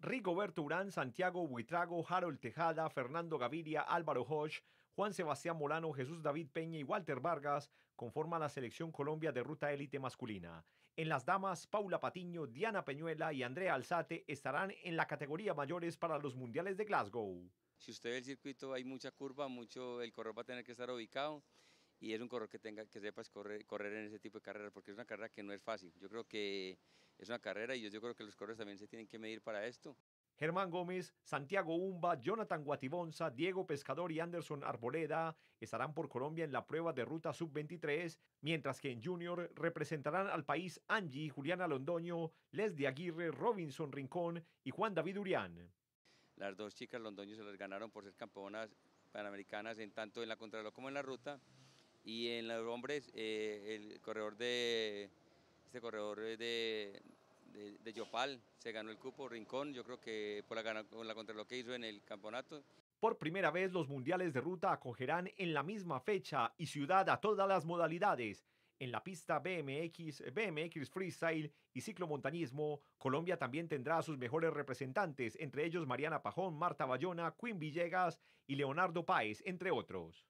Rigoberto Urán, Santiago Buitrago, Harold Tejada, Fernando Gaviria, Álvaro Hodge, Juan Sebastián Molano, Jesús David Peña y Walter Vargas conforman la selección Colombia de ruta élite masculina. En las damas, Paula Patiño, Diana Peñuela y Andrea Alzate estarán en la categoría mayores para los mundiales de Glasgow. Si usted ve el circuito, hay mucha curva, mucho el corredor va a tener que estar ubicado y es un corredor que tenga que sepas correr, correr en ese tipo de carreras porque es una carrera que no es fácil. Yo creo que es una carrera y yo, creo que los corredores también se tienen que medir para esto. Germán Gómez, Santiago Umba, Jonathan Guatibonza, Diego Pescador y Anderson Arboleda estarán por Colombia en la prueba de ruta sub-23, mientras que en junior representarán al país Angie, Juliana Londoño, Leslie Aguirre, Robinson Rincón y Juan David Urián. Las dos chicas Londoño se las ganaron por ser campeonas panamericanas en tanto en la contrarreloj como en la ruta y en los hombres, eh, el corredor de, este corredor de, Yopal se ganó el cupo, Rincón, yo creo que por la, contra lo que hizo en el campeonato. Por primera vez los mundiales de ruta acogerán en la misma fecha y ciudad a todas las modalidades. En la pista BMX, BMX Freestyle y ciclomontañismo, Colombia también tendrá a sus mejores representantes, entre ellos Mariana Pajón, Marta Bayona, Quinn Villegas y Leonardo Páez, entre otros.